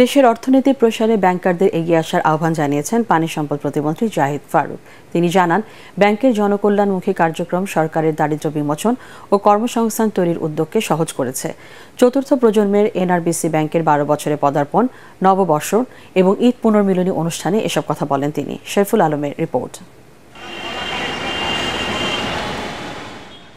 দেশের অর্থনীতি প্রসারে ব্যাংকারদের এগিয়ে আসার আহ্বান জানিয়েছেন পানি সম্পদ প্রতিমন্ত্রী জাহিদ ফারুক তিনি জানান ব্যাংকের জনকল্যাণমুখী কার্যক্রম সরকারের দারিদ্র বিমোচন ও কর্মসংস্থান তৈরির উদ্যোগকে সহজ করেছে চতুর্থ প্রজন্মের এনআরবিসি ব্যাংকের বারো বছরে পদার্পণ নববর্ষ এবং ঈদ পুনর্মিলনী অনুষ্ঠানে এসব কথা বলেন তিনি শৈফুল আলমের রিপোর্ট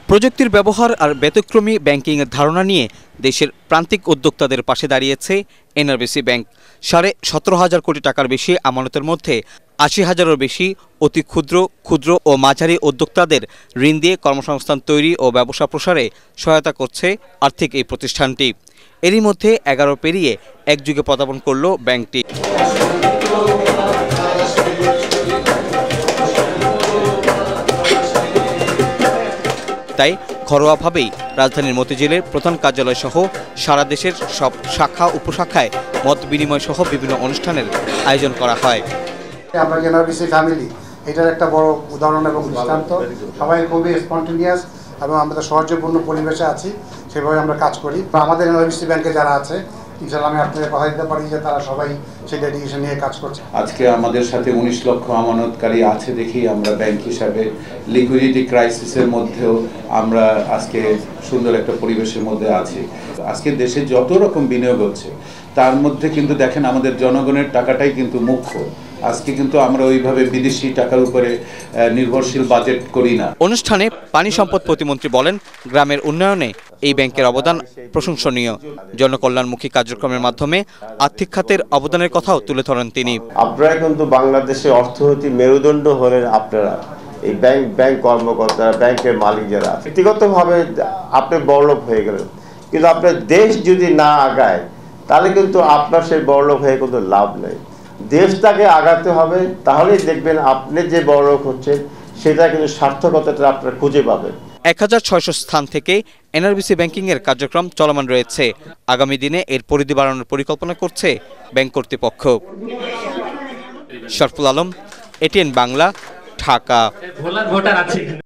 প্রযুক্তির ব্যবহার আর ব্যতিক্রমী ব্যাংকিংয়ের ধারণা নিয়ে দেশের প্রান্তিক উদ্যোক্তাদের পাশে দাঁড়িয়েছে এনআরবিসি ব্যাংক সাড়ে সতেরো হাজার কোটি টাকার বেশি আমানতের মধ্যে আশি হাজারের বেশি অতি ক্ষুদ্র ক্ষুদ্র ও মাঝারি উদ্যোক্তাদের ঋণ দিয়ে কর্মসংস্থান তৈরি ও ব্যবসা প্রসারে সহায়তা করছে আর্থিক এই প্রতিষ্ঠানটি এরই মধ্যে এগারো পেরিয়ে একযুগে পদাপন করল ব্যাংকটি তাই ঘরোয়াভাবেই রাজধানীর মতিঝিলের প্রধান কার্যালয় সহ সারা দেশের সব শাখা উপশাখায় মত বিনিময় সহ বিভিন্ন অনুষ্ঠানের আয়োজন করা হয় আমরা জেনারেসি ফ্যামিলি এটার একটা বড় উদাহরণ এবং দৃষ্টান্ত সবাই খুবই স্পন্টেনিয়াস এবং আমাদের সহজপূর্ণ পরিবেশে আছি সেভাবে আমরা কাজ করি আমাদের এনআরবিসি ব্যাংকে যারা আছে ইনশাল্লাহ আমি আপনাদের কথা দিতে পারি যে তারা সবাই সেই ডেডিকেশন নিয়ে কাজ করছে আজকে আমাদের সাথে উনিশ লক্ষ আমানতকারী আছে দেখি আমরা ব্যাংক হিসাবে লিকুইডিটি ক্রাইসিসের মধ্যেও আমরা আজকে সুন্দর একটা পরিবেশের মধ্যে আছি আজকে দেশে যত রকম বিনিয়োগ হচ্ছে তার মধ্যে কিন্তু দেখেন আমাদের জনগণের টাকাটাই কিন্তু মুখ্য আজকে কিন্তু আমরা ওইভাবে বিদেশি টাকার উপরে নির্ভরশীল বাজেট করি না অনুষ্ঠানে পানি সম্পদ প্রতিমন্ত্রী বলেন গ্রামের উন্নয়নে এই ব্যাংকের অবদান প্রশংসনীয় জনকল্যাণমুখী কার্যক্রমের মাধ্যমে আর্থিক খাতের অবদানের কথাও তুলে ধরেন তিনি আপনারা কিন্তু বাংলাদেশে অর্থনীতি মেরুদণ্ড হলেন আপনারা এই ব্যাংক ব্যাংক কর্মকর্তারা ব্যাংকের মালিক যারা ব্যক্তিগতভাবে আপনি বড়লোক হয়ে গেলেন কিন্তু আপনার দেশ যদি না আগায় তাহলে কিন্তু আপনার সেই বড়লোক হয়ে কিন্তু লাভ নেই দেশটাকে আগাতে হবে তাহলেই দেখবেন আপনি যে বড় লোক হচ্ছেন সেটা কিন্তু সার্থকতাটা আপনারা খুঁজে পাবেন এক হাজার ছয়শো স্থান থেকে এনআরবিসি ব্যাংকিংয়ের কার্যক্রম চলমান রয়েছে আগামী দিনে এর পরিধি বাড়ানোর পরিকল্পনা করছে ব্যাংক কর্তৃপক্ষ শরফুল আলম এটিএন বাংলা ঢাকা